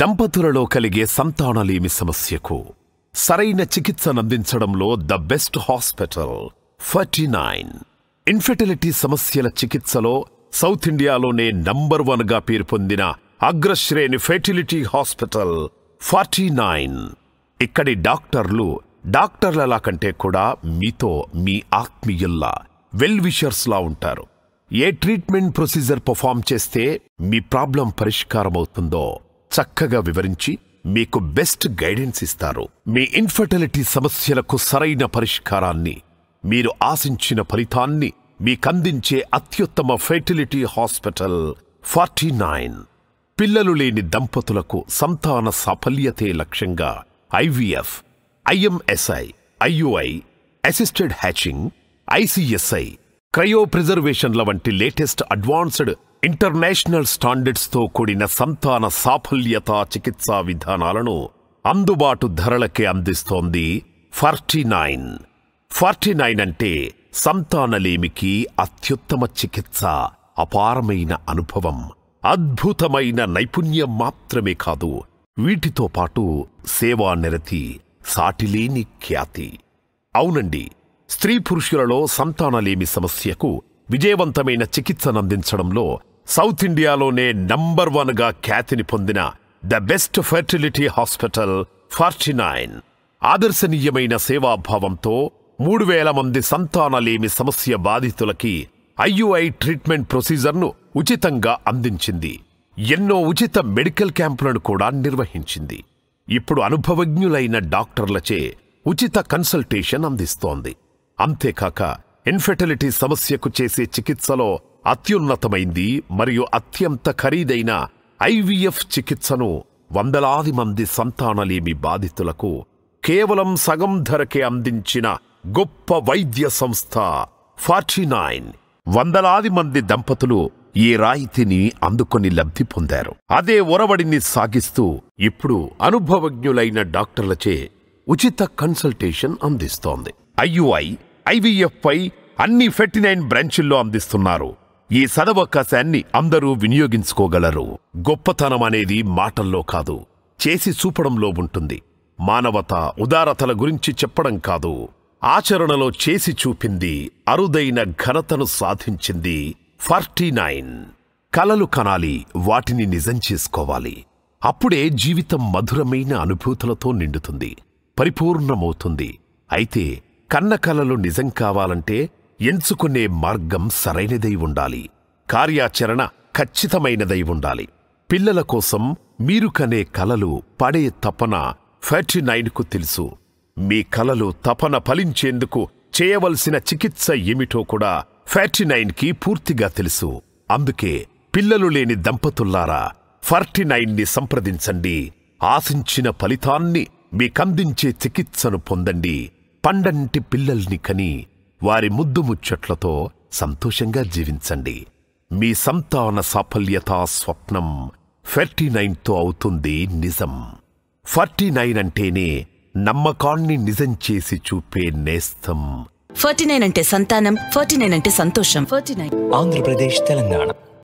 దంపతులలో కలిగే సంతానలేమి సమస్యకు సరైన చికిత్సనందించడంలో the best hospital forty nine infertility సమస్యల చికిత్సలో సౌత్ ఇండియాలోనే నంబర్ వన్గా పేరు పొందిన అగ్రశ్రేణి ఫెర్టిలిటీ హాస్పిటల్ ఫార్టీ నైన్ ఇక్కడి డాక్టర్లు డాక్టర్లలా కంటే కూడా మీతో మీ ఆత్మీయుల్లా వెల్విషర్స్లా ఉంటారు ఏ ట్రీట్మెంట్ ప్రొసీజర్ పర్ఫామ్ చేస్తే మీ ప్రాబ్లం పరిష్కారమవుతుందో చక్కగా వివరించి మీకు బెస్ట్ గైడెన్స్ ఇస్తారు మీ ఇన్ఫర్టిలిటీ సమస్యలకు సరైన పరిష్కారాన్ని మీరు ఆశించిన ఫలితాన్ని మీకందించే అత్యుత్తమ ఫెర్టిలిటీ హాస్పిటల్ ఫార్టీ నైన్ పిల్లలు లేని దంపతులకు సంతాన సాఫల్యతే లక్ష్యంగా IVF IMSI IUI assisted hatching ICSI క్రయోప్రిజర్వేషన్ల వంటి లేటెస్ట్ అడ్వాన్స్డ్ ఇంటర్నేషనల్ స్టాండర్డ్స్తో కూడిన సంతాన సాఫల్యత చికిత్సా విధానాలను అందుబాటు ధరలకే అందిస్తోంది ఫార్టీ నైన్ ఫార్టీ నైన్ అంటే సంతానలేమికి అత్యుత్తమ చికిత్స అపారమైన అనుభవం అద్భుతమైన నైపుణ్యం మాత్రమే కాదు వీటితో పాటు సేవానిరతి సాటిలేని ఖ్యాతి అవునండి స్త్రీ పురుషులలో సంతానలేమి సమస్యకు విజయవంతమైన చికిత్సనందించడంలో సౌత్ ఇండియాలోనే నంబర్ వన్గా ఖ్యాతిని పొందిన the best fertility hospital forty nine ఆదర్శనీయమైన సేవాభావంతో మూడు వేల మంది సంతానలేమి సమస్య బాధితులకి ఐయుఐ ట్రీట్మెంట్ ప్రొసీజర్ను ఉచితంగా అందించింది ఎన్నో ఉచిత మెడికల్ క్యాంపులను కూడా నిర్వహించింది ఇప్పుడు అనుభవజ్ఞులైన డాక్టర్లచే ఉచిత కన్సల్టేషన్ అందిస్తోంది అంతేకాక ఇన్ఫెర్టిలిటీ సమస్యకు చేసే చికిత్సలో అత్యున్నతమైంది మరియు అత్యంత ఖరీదైన ఐవీఎఫ్ చికిత్సను వందలాది మంది సంతానలేమి బాధితులకు కేవలం సగం ధరకే అందించిన గొప్ప వైద్య సంస్థ ఫార్టీ నైన్ వందలాది మంది దంపతులు ఈ రాయితీని అందుకొని లబ్ధి పొందారు అదే ఒరవడిని సాగిస్తూ ఇప్పుడు అనుభవజ్ఞులైన డాక్టర్లచే ఉచిత కన్సల్టేషన్ అందిస్తోంది ఐయుఐ పై అన్ని ఫెర్టీ నైన్ బ్రాంచుల్లో అందిస్తున్నారు ఈ సదవకాశాన్ని అందరూ వినియోగించుకోగలరు గొప్పతనం అనేది మాటల్లో కాదు చేసి చూపడంలో ఉంటుంది మానవత ఉదారతల గురించి చెప్పడం కాదు ఆచరణలో చేసి చూపింది అరుదైన ఘనతను సాధించింది ఫార్టీ నైన్ కలలు కనాలి వాటిని నిజం చేసుకోవాలి అప్పుడే జీవితం మధురమైన అనుభూతులతో నిండుతుంది పరిపూర్ణమవుతుంది అయితే కన్న కలలు నిజం కావాలంటే ఎంచుకునే మార్గం సరైనదై ఉండాలి కార్యాచరణ ఖచ్చితమైనదై ఉండాలి పిల్లల కోసం మీరు కనే కలలు పడే తపన ఫార్టీ నైన్కు తెలుసు మీ కలలు తపన ఫలించేందుకు చేయవలసిన చికిత్స ఏమిటో కూడా ఫార్టీ నైన్కి పూర్తిగా తెలుసు అందుకే పిల్లలు లేని దంపతుల్లారా ఫార్టీ నైన్ని సంప్రదించండి ఆశించిన ఫలితాన్ని మీకందించే చికిత్సను పొందండి పండంటి పిల్లల్ని కని వారి ముద్దు ముచ్చట్లతో సంతోషంగా జీవించండి మీ సంతాన సాఫల్యతా స్వప్నం ఫెర్టీ నైన్తో అవుతుంది నిజం ఫర్టీ నైన్ అంటేనే నమ్మకాన్ని నిజం చేసి చూపే నేస్తం ఫర్టీ నైన్ అంటే సంతానం ఫర్టీ నైన్ అంటే సంతోషం ఫర్టీ నైన్ ఆంధ్రప్రదేశ్ తెలంగాణ